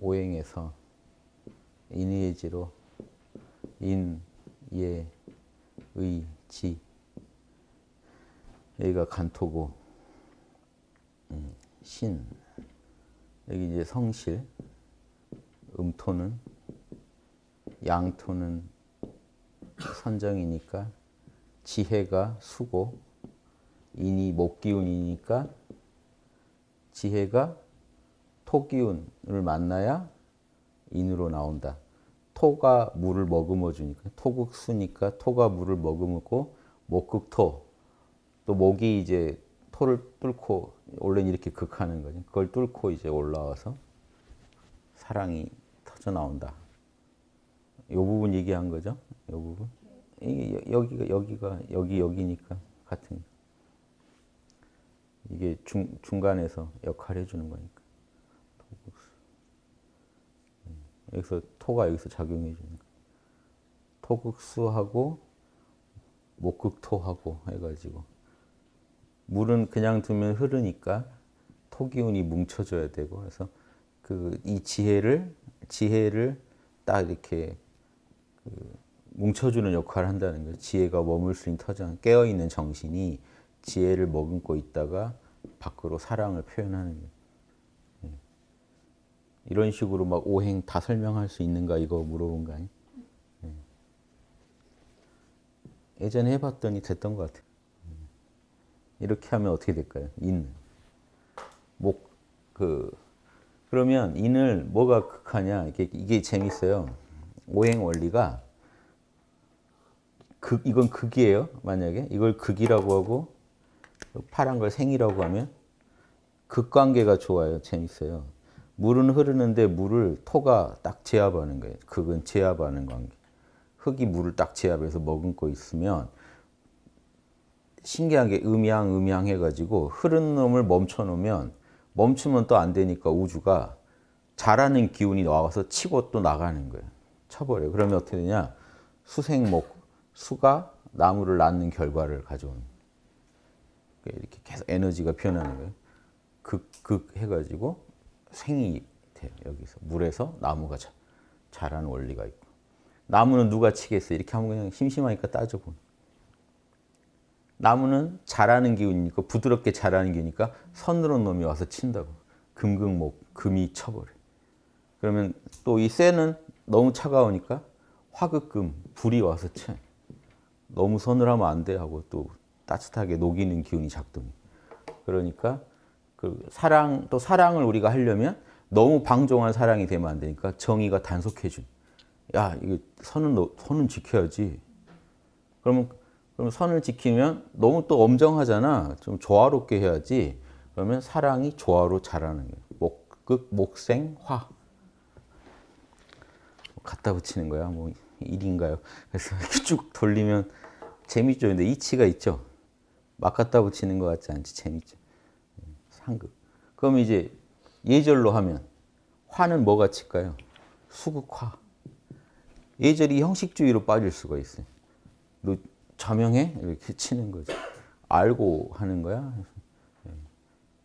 오행에서 인의지로 예 인, 예, 의, 지 여기가 간토고 음, 신 여기 이제 성실 음토는 양토는 선정이니까 지혜가 수고 인이 목기운이니까 지혜가 토기운을 만나야 인으로 나온다. 토가 물을 머금어 주니까 토극수니까 토가 물을 머금고 목극토 또 목이 이제 토를 뚫고 원래 이렇게 극하는 거지. 그걸 뚫고 이제 올라와서 사랑이 터져 나온다. 요 부분 얘기한 거죠. 요 부분. 이게 여기가 여기가 여기 여기니까 같은 이게 중, 중간에서 역할해 주는 거니까. 여기서 토가 여기서 작용해 주는 토극수하고 목극토하고 해가지고 물은 그냥 두면 흐르니까 토기운이 뭉쳐져야 되고 그래서 그 이 지혜를 지혜를 딱 이렇게 그 뭉쳐주는 역할을 한다는 거예요. 지혜가 머물 수 있는 터전 깨어 있는 정신이 지혜를 머금고 있다가 밖으로 사랑을 표현하는 거예요. 이런 식으로 막 오행 다 설명할 수 있는가 이거 물어본 거 아니야? 예. 예전에 해봤더니 됐던 것 같아요. 예. 이렇게 하면 어떻게 될까요? 인. 목, 그, 그러면 인을 뭐가 극하냐? 이게, 이게 재밌어요. 오행 원리가 극, 이건 극이에요. 만약에 이걸 극이라고 하고 파란 걸 생이라고 하면 극관계가 좋아요. 재밌어요. 물은 흐르는데 물을 토가 딱 제압하는 거예요. 그건 제압하는 관계. 흙이 물을 딱 제압해서 머금고 있으면 신기하게 음양 음양 해가지고 흐르는 놈을 멈춰놓으면 멈추면 또 안 되니까 우주가 자라는 기운이 나와서 치고 또 나가는 거예요. 쳐버려 그러면 어떻게 되냐? 수생목, 수가 나무를 낳는 결과를 가져온 이렇게 계속 에너지가 변하는 거예요. 극, 극 해가지고 생이 돼요. 여기서 물에서 나무가 자, 자라는 원리가 있고 나무는 누가 치겠어? 이렇게 하면 그냥 심심하니까 따져보 나무는 자라는 기운이니까 부드럽게 자라는 기운이니까 서늘한 놈이 와서 친다고. 금극목, 금이 쳐버려. 그러면 또 이 쇠는 너무 차가우니까 화극금, 불이 와서 쳐. 너무 서늘하면 안 돼 하고 또 따뜻하게 녹이는 기운이 작동 그러니까 그 사랑 또 사랑을 우리가 하려면 너무 방종한 사랑이 되면 안 되니까 정의가 단속해준. 야, 이거 선은 선은 지켜야지. 그러면 그럼 선을 지키면 너무 또 엄정하잖아. 좀 조화롭게 해야지. 그러면 사랑이 조화로 자라는 거예요. 목극 그 목생화. 뭐 갖다 붙이는 거야. 뭐 일인가요? 그래서 쭉 돌리면 재밌죠. 근데 이치가 있죠. 막 갖다 붙이는 것 같지 않지 재밌죠. 한극. 그럼 이제 예절로 하면 화는 뭐가 칠까요? 수극화. 예절이 형식주의로 빠질 수가 있어요. 너 자명해? 이렇게 치는 거죠. 알고 하는 거야? 예.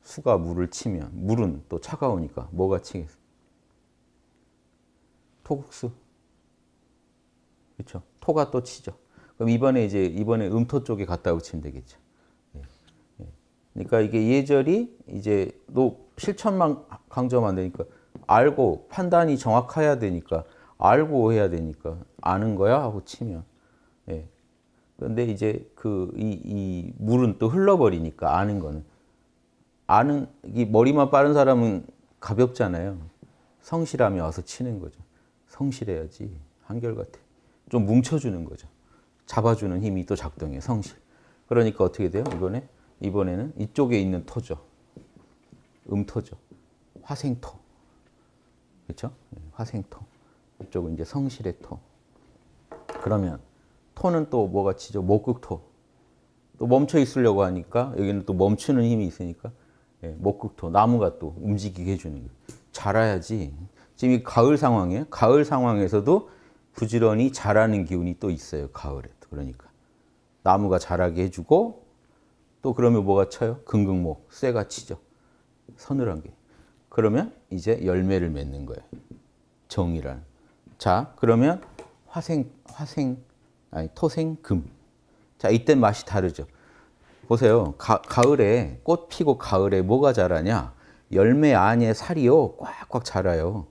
수가 물을 치면 물은 또 차가우니까 뭐가 치겠어? 토국수. 그렇죠? 토가 또 치죠. 그럼 이번에 이제 이번에 음토 쪽에 갔다고 치면 되겠죠. 그러니까 이게 예절이 이제 또 실천만 강조하면 안 되니까 알고 판단이 정확해야 되니까 알고 해야 되니까 아는 거야 하고 치면 예. 그런데 이제 그이 이 물은 또 흘러버리니까 아는 거는 아는 이 머리만 빠른 사람은 가볍잖아요. 성실함이 와서 치는 거죠. 성실해야지 한결같아. 좀 뭉쳐주는 거죠. 잡아주는 힘이 또 작동해 성실. 그러니까 어떻게 돼요? 이번에 이번에는 이쪽에 있는 토죠. 음토죠. 화생토. 그렇죠? 네, 화생토. 이쪽은 이제 성실의 토. 그러면 토는 또 뭐가 치죠? 목극토. 또 멈춰 있으려고 하니까 여기는 또 멈추는 힘이 있으니까 예, 목극토 나무가 또 움직이게 해주는 거예요. 자라야지. 지금 이 가을 상황에 가을 상황에서도 부지런히 자라는 기운이 또 있어요. 가을에 그러니까 나무가 자라게 해주고 또 그러면 뭐가 쳐요? 금극목, 쇠가 치죠. 서늘한 게. 그러면 이제 열매를 맺는 거예요. 정이란. 자, 그러면 화생, 화생, 아니 토생금. 자, 이때 맛이 다르죠. 보세요. 가, 가을에 꽃 피고 가을에 뭐가 자라냐? 열매 안에 살이요 꽉꽉 자라요.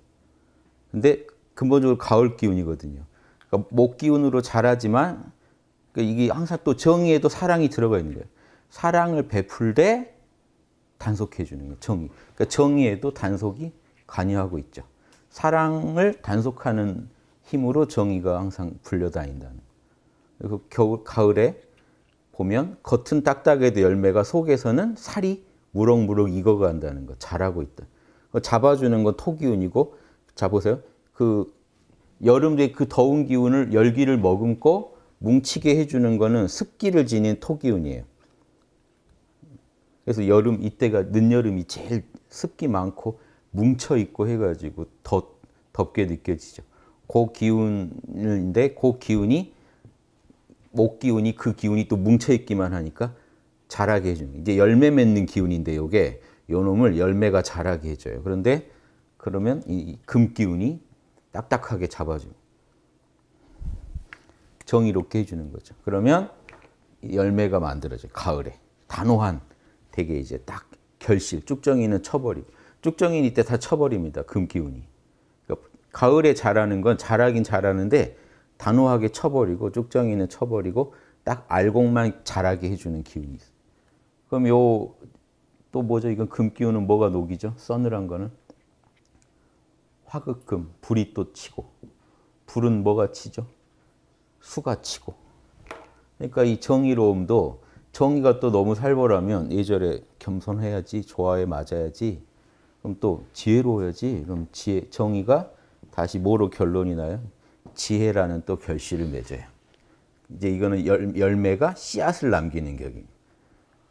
근데 근본적으로 가을 기운이거든요. 그러니까 목 기운으로 자라지만 그 이게 항상 또 정의에도 사랑이 들어가 있는 거예요. 사랑을 베풀되 단속해 주는 거 정의. 그러니까 정의에도 단속이 관여하고 있죠. 사랑을 단속하는 힘으로 정의가 항상 불려다닌다는. 그리고 겨울 가을에 보면 겉은 딱딱해도 열매가 속에서는 살이 무럭무럭 익어간다는 거 잘하고 있다. 잡아주는 건 토기운이고 자 보세요. 그 여름 뒤그 더운 기운을 열기를 머금고 뭉치게 해주는 거는 습기를 지닌 토기운이에요. 그래서 여름 이때가 늦여름이 제일 습기 많고 뭉쳐 있고 해가지고 더 덥게 느껴지죠. 그 기운인데 그 기운이 목 기운이 그 기운이 또 뭉쳐 있기만 하니까 자라게 해주는 이제 열매 맺는 기운인데 요게 요놈을 열매가 자라게 해줘요. 그런데 그러면 이 금 기운이 딱딱하게 잡아줘요. 정의롭게 해주는 거죠. 그러면 열매가 만들어져요. 가을에 단호한 되게 이제 딱 결실, 쭉정이는 쳐버림. 쭉정이는 이때 다 쳐버립니다. 금기운이. 그러니까 가을에 자라는 건 자라긴 자라는데 단호하게 쳐버리고 쭉정이는 쳐버리고 딱 알곡만 자라게 해주는 기운이 있어요. 그럼 요 또 뭐죠? 이건 금기운은 뭐가 녹이죠? 서늘한 거는 화극금, 불이 또 치고 불은 뭐가 치죠? 수가 치고 그러니까 이 정의로움도 정의가 또 너무 살벌하면 예절에 겸손해야지, 조화에 맞아야지, 그럼 또 지혜로워야지. 그럼 지혜, 정의가 다시 뭐로 결론이 나요? 지혜라는 또 결실을 맺어요. 이제 이거는 열, 열매가 씨앗을 남기는 격입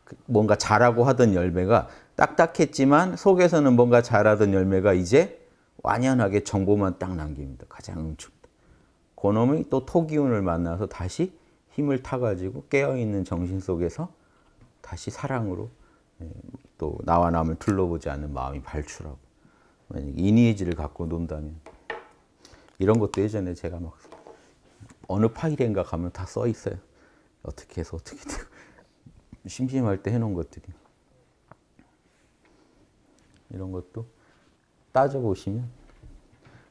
그 뭔가 자라고 하던 열매가 딱딱했지만 속에서는 뭔가 자라던 열매가 이제 완연하게 정보만 딱 남깁니다. 가장 응축. 그놈이 또 토기운을 만나서 다시 힘을 타가지고 깨어있는 정신 속에서 다시 사랑으로 예, 또 나와 남을 둘러보지 않는 마음이 발출하고 만약 이니에지를 갖고 논다면 이런 것도 예전에 제가 막 어느 파일인가 가면 다 써 있어요. 어떻게 해서 어떻게 되 심심할 때 해놓은 것들이 이런 것도 따져보시면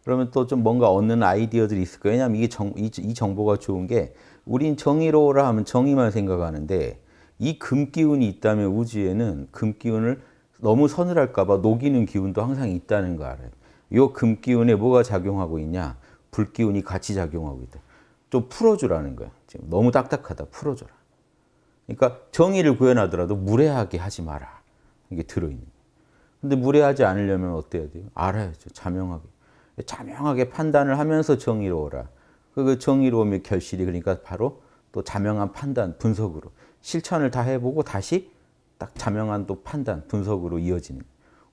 그러면 또 좀 뭔가 얻는 아이디어들이 있을 거예요. 왜냐하면 이게 정, 이, 이 정보가 좋은 게 우린 정의로라 하면 정의만 생각하는데 이 금기운이 있다면 우주에는 금기운을 너무 서늘할까봐 녹이는 기운도 항상 있다는 거 알아요. 요 금기운에 뭐가 작용하고 있냐? 불기운이 같이 작용하고 있다. 좀 풀어주라는 거야. 지금 너무 딱딱하다. 풀어줘라. 그러니까 정의를 구현하더라도 무례하게 하지 마라. 이게 들어있는 거야. 근데 무례하지 않으려면 어때야 돼요? 알아야죠. 자명하게. 자명하게 판단을 하면서 정의로워라. 그, 그 정의로움의 결실이 그러니까 바로 또 자명한 판단, 분석으로 실천을 다 해보고 다시 딱 자명한 또 판단, 분석으로 이어지는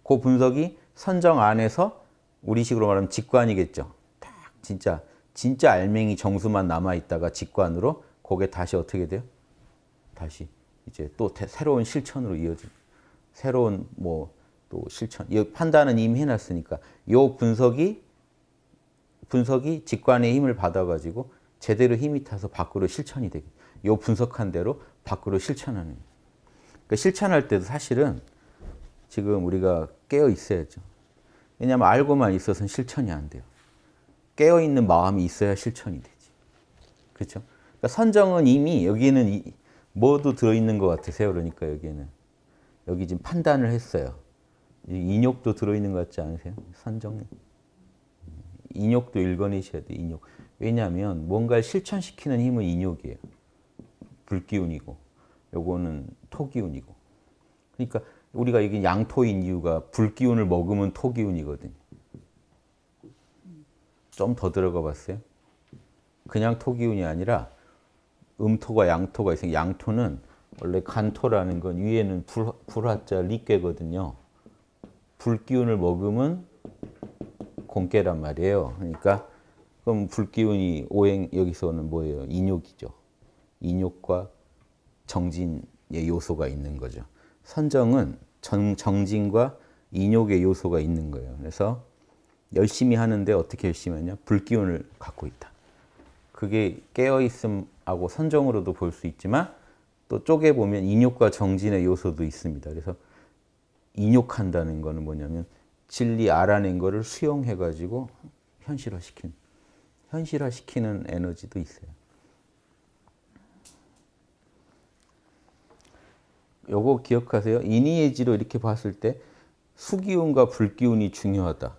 그 분석이 선정 안에서 우리식으로 말하면 직관이겠죠. 딱 진짜 진짜 알맹이 정수만 남아 있다가 직관으로 거게 다시 어떻게 돼요? 다시 이제 또 새로운 실천으로 이어진 새로운 뭐 또 실천. 이 판단은 이미 해놨으니까 이 분석이 분석이 직관의 힘을 받아가지고 제대로 힘이 타서 밖으로 실천이 되고 요 분석한 대로 밖으로 실천하는 그러니까 실천할 때도 사실은 지금 우리가 깨어 있어야죠. 왜냐하면 알고만 있어서는 실천이 안 돼요. 깨어 있는 마음이 있어야 실천이 되지. 그렇죠? 그러니까 선정은 이미 여기는 이, 뭐도 들어 있는 것 같으세요? 그러니까 여기는 여기 지금 판단을 했어요. 인욕도 들어 있는 것 같지 않으세요? 선정. 인욕도 읽어내셔야돼 인욕. 왜냐하면 뭔가를 실천시키는 힘은 인욕이에요. 불기운이고 요거는 토기운이고. 그러니까 우리가 이게 양토인 이유가 불기운을 먹으면 토기운이거든요. 좀더 들어가 봤어요? 그냥 토기운이 아니라 음토가 양토가 있어요. 양토는 원래 간토라는 건 위에는 불화자 리깨거든요. 불기운을 먹으면 공개란 말이에요. 그러니까 그럼 불기운이 오행 여기서는 뭐예요? 인욕이죠. 인욕과 정진의 요소가 있는 거죠. 선정은 정, 정진과 인욕의 요소가 있는 거예요. 그래서 열심히 하는데 어떻게 열심히 하냐? 불기운을 갖고 있다. 그게 깨어있음하고 선정으로도 볼 수 있지만 또 쪼개보면 인욕과 정진의 요소도 있습니다. 그래서 인욕한다는 거는 뭐냐면 진리 알아낸 거를 수용해가지고 현실화시킨 현실화시키는 에너지도 있어요. 요거 기억하세요. 인이의지로 이렇게 봤을 때 수기운과 불기운이 중요하다.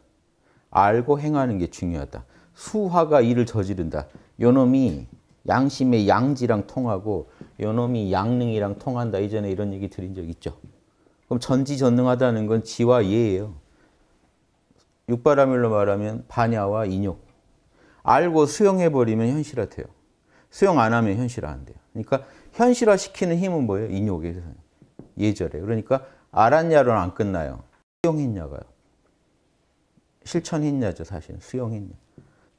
알고 행하는 게 중요하다. 수화가 일을 저지른다. 요놈이 양심의 양지랑 통하고 요놈이 양능이랑 통한다. 이전에 이런 얘기 드린 적 있죠. 그럼 전지전능하다는 건 지와 예예요. 육바라밀로 말하면 반야와 인욕. 알고 수용해버리면 현실화돼요. 수용 안 하면 현실화 안 돼요. 그러니까 현실화시키는 힘은 뭐예요? 인욕의 세 예절에. 그러니까 알았냐로는 안 끝나요. 수용했냐가요. 실천했냐죠, 사실은. 수용했냐.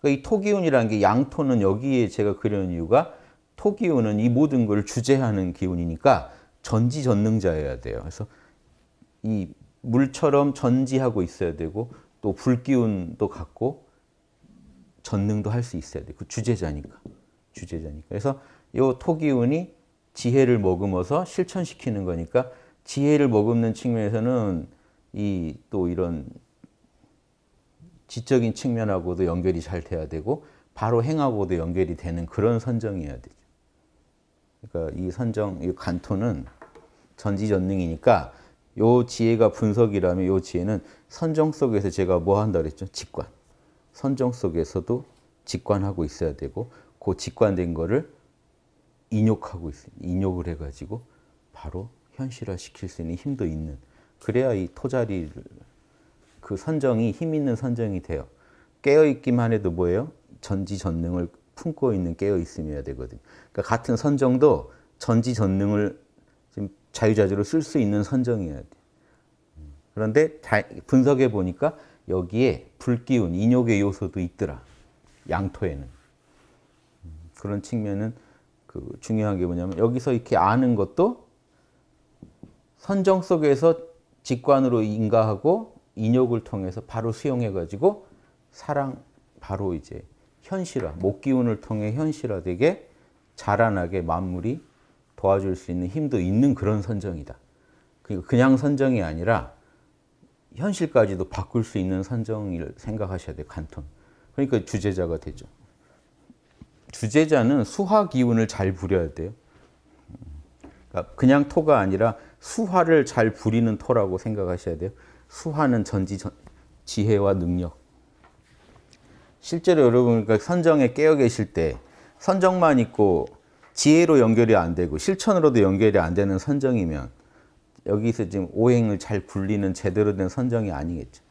그러니까 이 토기운이라는 게 양토는 여기에 제가 그려놓은 이유가 토기운은 이 모든 걸 주제하는 기운이니까 전지전능자여야 돼요. 그래서 이 물처럼 전지하고 있어야 되고 또 불기운도 갖고 전능도 할 수 있어야 돼. 그 주제자니까. 주제자니까. 그래서 요 토기운이 지혜를 머금어서 실천시키는 거니까 지혜를 머금는 측면에서는 이 또 이런 지적인 측면하고도 연결이 잘 돼야 되고 바로 행하고도 연결이 되는 그런 선정이어야 되죠. 그러니까 이 선정, 이 간토는 전지전능이니까 요 지혜가 분석이라면 요 지혜는 선정 속에서 제가 뭐 한다 그랬죠? 직관. 선정 속에서도 직관하고 있어야 되고 그 직관된 거를 인욕하고 있습 인욕을 해가지고 바로 현실화 시킬 수 있는 힘도 있는 그래야 이 토자리 그 선정이 힘 있는 선정이 돼요. 깨어 있기만 해도 뭐예요? 전지전능을 품고 있는 깨어 있음이어야 되거든 그러니까 같은 선정도 전지전능을 지금 자유자재로 쓸 수 있는 선정이어야 돼. 그런데 분석해 보니까 여기에 불기운, 인욕의 요소도 있더라. 양토에는. 그런 측면은 그 중요한 게 뭐냐면 여기서 이렇게 아는 것도 선정 속에서 직관으로 인가하고 인욕을 통해서 바로 수용해가지고 사랑 바로 이제 현실화, 목기운을 통해 현실화되게 자라나게 만물이 도와줄 수 있는 힘도 있는 그런 선정이다. 그, 그냥 선정이 아니라 현실까지도 바꿀 수 있는 선정을 생각하셔야 돼요. 간통. 그러니까 주제자가 되죠. 주제자는 수화 기운을 잘 부려야 돼요. 그러니까 그냥 토가 아니라 수화를 잘 부리는 토라고 생각하셔야 돼요. 수화는 전지 지혜와 능력. 실제로 여러분 그러니까 선정에 깨어 계실 때 선정만 있고 지혜로 연결이 안 되고 실천으로도 연결이 안 되는 선정이면 여기서 지금 오행을 잘 굴리는 제대로 된 선정이 아니겠죠.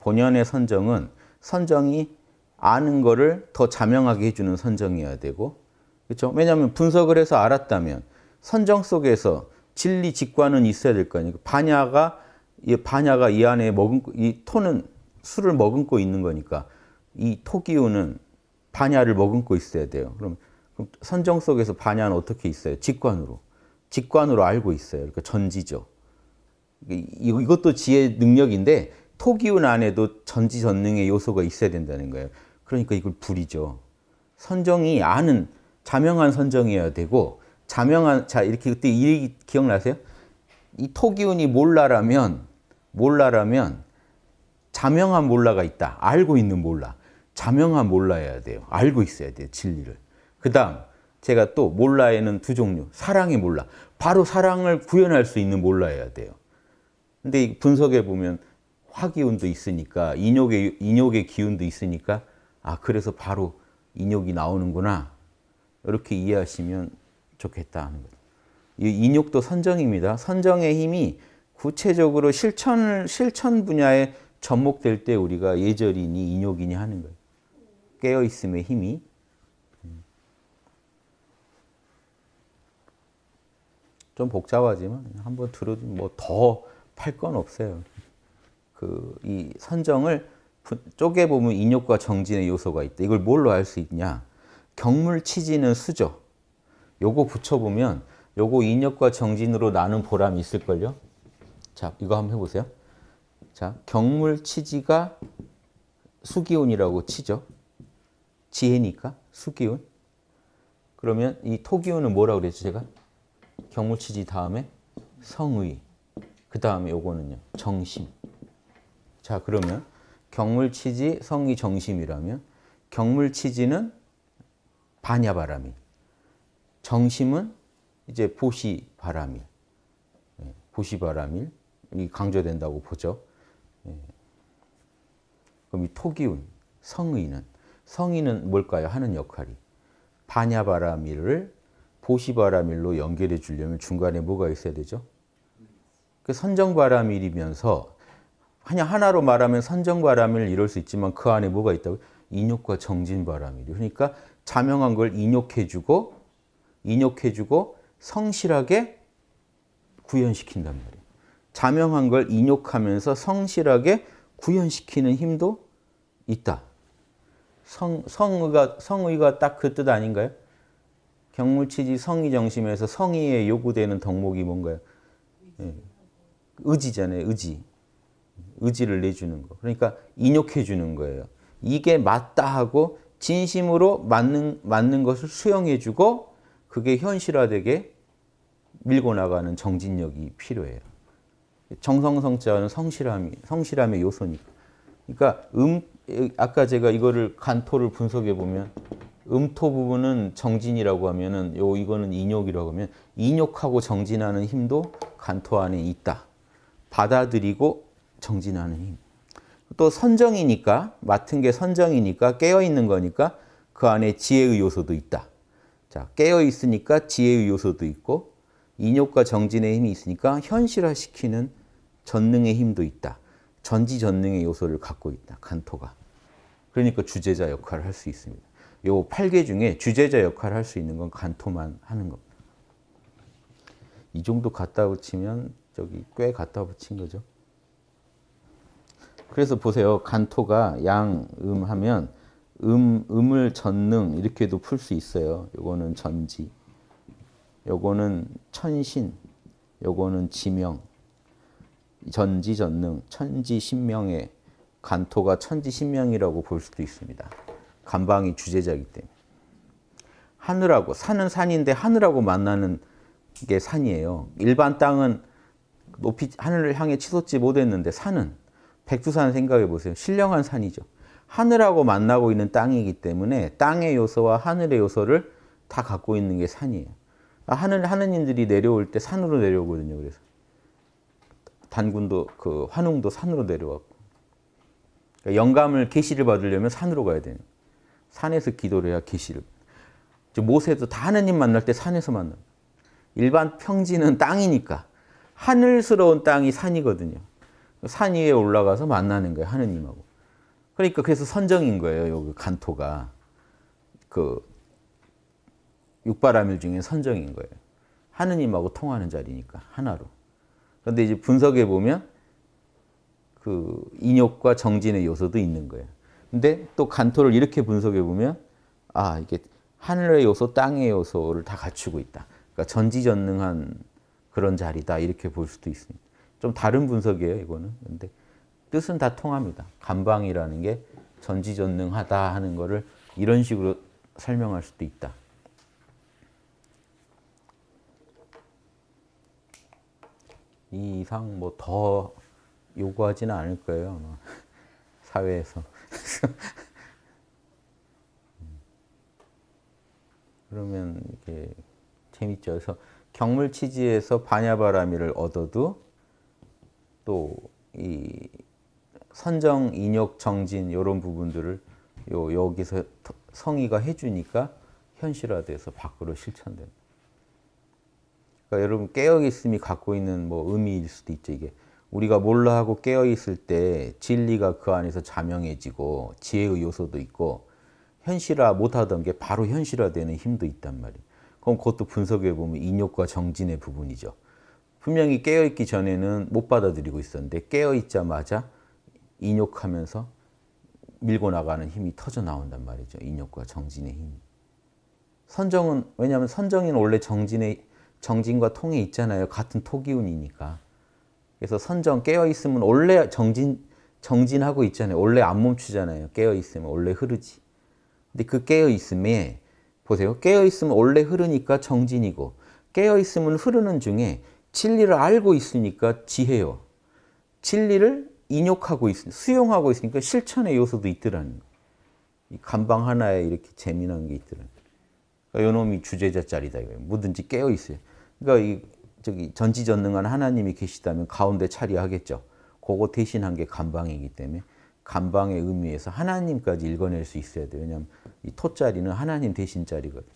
본연의 선정은 선정이 아는 거를 더 자명하게 해주는 선정이어야 되고 그렇죠? 왜냐하면 분석을 해서 알았다면 선정 속에서 진리 직관은 있어야 될거 아니에요. 반야가 이 반야가 이 안에 머금이 토는 술을 머금고 있는 거니까 이 토기운은 반야를 머금고 있어야 돼요. 그럼, 그럼 선정 속에서 반야는 어떻게 있어요? 직관으로. 직관으로 알고 있어요. 그러니까 전지죠. 이것도 지혜 능력인데 토기운 안에도 전지전능의 요소가 있어야 된다는 거예요. 그러니까 이걸 불이죠. 선정이 아는 자명한 선정이어야 되고 자명한 자 이렇게 그때 이 기억나세요? 이 토기운이 몰라라면 몰라라면 자명한 몰라가 있다. 알고 있는 몰라. 자명한 몰라여야 돼요. 알고 있어야 돼요. 진리를. 그다음 제가 또 몰라에는 두 종류. 사랑의 몰라. 바로 사랑을 구현할 수 있는 몰라야 돼요. 근데 분석해 보면 화기운도 있으니까 인욕의 인욕의 기운도 있으니까 아 그래서 바로 인욕이 나오는구나 이렇게 이해하시면 좋겠다 하는 거죠. 이 인욕도 선정입니다. 선정의 힘이 구체적으로 실천 실천 분야에 접목될 때 우리가 예절이니 인욕이니 하는 거예요. 깨어 있음의 힘이 좀 복잡하지만 한번 들어주면 뭐더 팔 건 없어요. 그 이 선정을 쪼개 보면 인욕과 정진의 요소가 있다. 이걸 뭘로 알 수 있냐? 경물 치지는 수죠. 요거 붙여보면 요거 인욕과 정진으로 나눈 보람이 있을걸요? 자, 이거 한번 해보세요. 자, 경물 치지가 수기운이라고 치죠. 지혜니까 수기운. 그러면 이 토기운은 뭐라고 그랬죠, 제가? 경물치지 다음에 성의. 그 다음에 요거는요. 정심. 자 그러면 경물치지 성의 정심이라면 경물치지는 반야바람이 정심은 이제 보시바람일 예, 보시바람이 강조된다고 보죠. 예. 그럼 이 토기운 성의는 성의는 뭘까요? 하는 역할이 반야바람일을 보시바라밀로 연결해 주려면 중간에 뭐가 있어야 되죠? 그 선정바라밀이면서 그냥 하나로 말하면 선정바라밀 이룰 수 있지만 그 안에 뭐가 있다고? 인욕과 정진바라밀이. 그러니까 자명한 걸 인욕해 주고 인욕해 주고 성실하게 구현시킨단 말이에요. 자명한 걸 인욕하면서 성실하게 구현시키는 힘도 있다. 성, 성의가, 성의가 딱 그 뜻 아닌가요? 경물치지 성의 정심에서 성의에 요구되는 덕목이 뭔가요? 예. 의지잖아요. 의지. 의지를 내주는 거. 그러니까 인욕해 주는 거예요. 이게 맞다 하고 진심으로 맞는, 맞는 것을 수용해 주고 그게 현실화되게 밀고 나가는 정진력이 필요해요. 정성성자는 성실함이, 성실함의 요소니까. 그러니까 음, 아까 제가 이거를 간토를 분석해 보면 음토 부분은 정진이라고 하면은 요 이거는 인욕이라고 하면 인욕하고 정진하는 힘도 간토 안에 있다. 받아들이고 정진하는 힘. 또 선정이니까 맡은 게 선정이니까 깨어 있는 거니까 그 안에 지혜의 요소도 있다. 자, 깨어 있으니까 지혜의 요소도 있고 인욕과 정진의 힘이 있으니까 현실화시키는 전능의 힘도 있다. 전지전능의 요소를 갖고 있다. 간토가. 그러니까 주제자 역할을 할 수 있습니다. 요 8개 중에 주제자 역할을 할 수 있는 건 간토만 하는 겁니다. 이 정도 갖다 붙이면 저기 꽤 갖다 붙인 거죠. 그래서 보세요. 간토가 양, 음 하면 음, 음을 전능 이렇게도 풀 수 있어요. 요거는 전지, 요거는 천신, 요거는 지명, 전지 전능, 천지 신명의 간토가 천지 신명이라고 볼 수도 있습니다. 감방이 주제자이기 때문에. 하늘하고 산은 산인데 하늘하고 만나는 게 산이에요. 일반 땅은 높이 하늘을 향해 치솟지 못했는데 산은 백두산 생각해 보세요. 신령한 산이죠. 하늘하고 만나고 있는 땅이기 때문에 땅의 요소와 하늘의 요소를 다 갖고 있는 게 산이에요. 아, 하늘 하느님들이 내려올 때 산으로 내려오거든요. 그래서 단군도 그 환웅도 산으로 내려왔고 그러니까 영감을 계시를 받으려면 산으로 가야 되는. 산에서 기도를 해야 계시를. 모세도 다 하나님 만날 때 산에서 만납 일반 평지는 땅이니까 하늘스러운 땅이 산이거든요. 산 위에 올라가서 만나는 거예요. 하느님하고. 그러니까 그래서 선정인 거예요. 여기 간토가 그 육바라밀 중에 선정인 거예요. 하느님하고 통하는 자리니까 하나로. 그런데 이제 분석해 보면 그 인욕과 정진의 요소도 있는 거예요. 근데 또 간토를 이렇게 분석해 보면 아 이게 하늘의 요소, 땅의 요소를 다 갖추고 있다. 그러니까 전지전능한 그런 자리다 이렇게 볼 수도 있습니다. 좀 다른 분석이에요 이거는. 근데 뜻은 다 통합니다. 간방이라는 게 전지전능하다 하는 거를 이런 식으로 설명할 수도 있다. 이 이상 뭐 더 요구하지는 않을 거예요. 사회에서. 그러면 이게 재밌죠. 그래서 경물치지에서 반야바라미를 얻어도 또 이 선정, 인욕, 정진 이런 부분들을 요 여기서 성의가 해주니까 현실화돼서 밖으로 실천된다. 그러니까 여러분 깨어 있음이 갖고 있는 뭐 의미일 수도 있죠 이게. 우리가 몰라 하고 깨어 있을 때 진리가 그 안에서 자명해지고 지혜의 요소도 있고 현실화 못하던 게 바로 현실화되는 힘도 있단 말이에요. 그럼 그것도 분석해 보면 인욕과 정진의 부분이죠. 분명히 깨어 있기 전에는 못 받아들이고 있었는데 깨어 있자마자 인욕하면서 밀고 나가는 힘이 터져 나온단 말이죠. 인욕과 정진의 힘. 선정은 왜냐하면 선정인 원래 정진의 정진과 통이 있잖아요. 같은 토기운이니까. 그래서 선정 깨어 있으면 원래 정진 정진하고 있잖아요. 원래 안 멈추잖아요. 깨어 있으면 원래 흐르지. 근데 그 깨어 있음에 보세요. 깨어 있으면 원래 흐르니까 정진이고 깨어 있으면 흐르는 중에 진리를 알고 있으니까 지혜요. 진리를 인욕하고 있, 수용하고 있으니까 실천의 요소도 있더라는 이 감방 하나에 이렇게 재미난 게 있더라는 그러니까 요놈이 주제자 짜리다. 이거예요. 뭐든지 깨어 있어요. 그러니까 이 저기 전지전능한 하나님이 계시다면 가운데 차리하겠죠. 그거 대신한 게 간방이기 때문에 간방의 의미에서 하나님까지 읽어낼 수 있어야 돼요. 왜냐하면 이 토자리는 하나님 대신 자리거든요.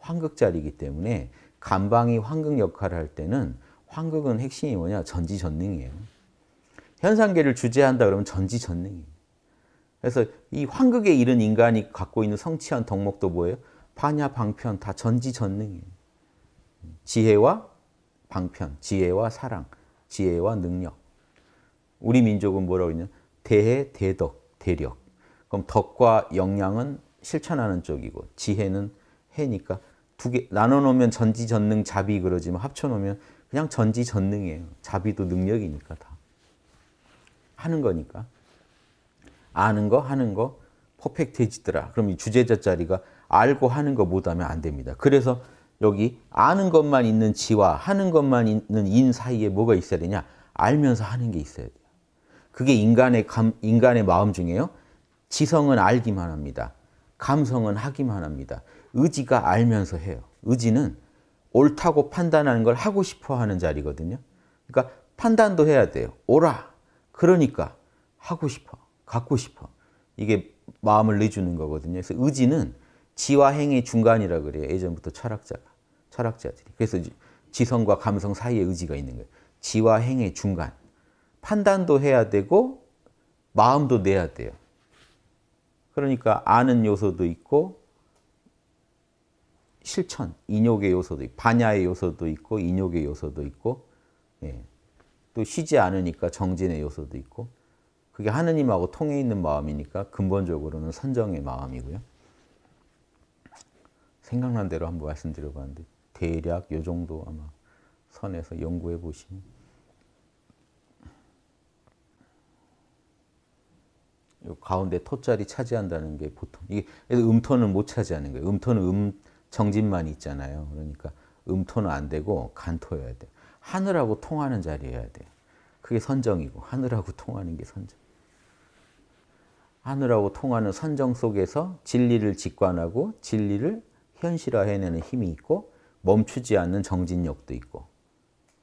황극 자리이기 때문에 간방이 황극 역할을 할 때는 황극은 핵심이 뭐냐? 전지전능이에요. 현상계를 주제한다 그러면 전지전능이에요. 그래서 이 황극에 이른 인간이 갖고 있는 성취한 덕목도 뭐예요? 반야 방편 다 전지전능이에요. 지혜와 방편, 지혜와 사랑, 지혜와 능력. 우리 민족은 뭐라고 있냐? 대해, 대덕, 대력. 그럼 덕과 역량은 실천하는 쪽이고 지혜는 해니까 두 개 나눠 놓으면 전지전능 자비 그러지만 합쳐 놓으면 그냥 전지전능이에요. 자비도 능력이니까 다. 하는 거니까. 아는 거 하는 거 퍼펙트해지더라. 그럼 이 주제자 자리가 알고 하는 거 못하면 안 됩니다. 그래서 여기 아는 것만 있는 지와 하는 것만 있는 인 사이에 뭐가 있어야 되냐? 알면서 하는 게 있어야 돼요. 그게 인간의 감, 인간의 마음 중에요. 지성은 알기만 합니다. 감성은 하기만 합니다. 의지가 알면서 해요. 의지는 옳다고 판단하는 걸 하고 싶어 하는 자리거든요. 그러니까 판단도 해야 돼요. 오라. 그러니까 하고 싶어. 갖고 싶어. 이게 마음을 내주는 거거든요. 그래서 의지는 지와 행의 중간이라 그래요. 예전부터 철학자가. 철학자들이. 그래서 지성과 감성 사이에 의지가 있는 거예요. 지와 행의 중간. 판단도 해야 되고 마음도 내야 돼요. 그러니까 아는 요소도 있고 실천, 인욕의 요소도 있고 반야의 요소도 있고 인욕의 요소도 있고 예. 또 쉬지 않으니까 정진의 요소도 있고 그게 하느님하고 통해 있는 마음이니까 근본적으로는 선정의 마음이고요. 생각난 대로 한번 말씀드려봤는데 대략 요 정도 아마 선에서 연구해 보시면 요 가운데 토자리 차지한다는 게 보통 이게 음토는 못 차지하는 거예요. 음토는 음 정진만 있잖아요. 그러니까 음토는 안 되고 간토여야 돼. 하늘하고 통하는 자리여야 돼. 그게 선정이고 하늘하고 통하는 게 선정. 하늘하고 통하는 선정 속에서 진리를 직관하고 진리를 현실화해내는 힘이 있고 멈추지 않는 정진력도 있고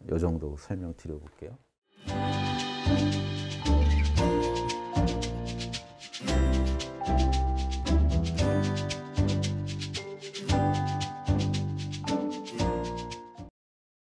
요 정도 설명드려볼게요.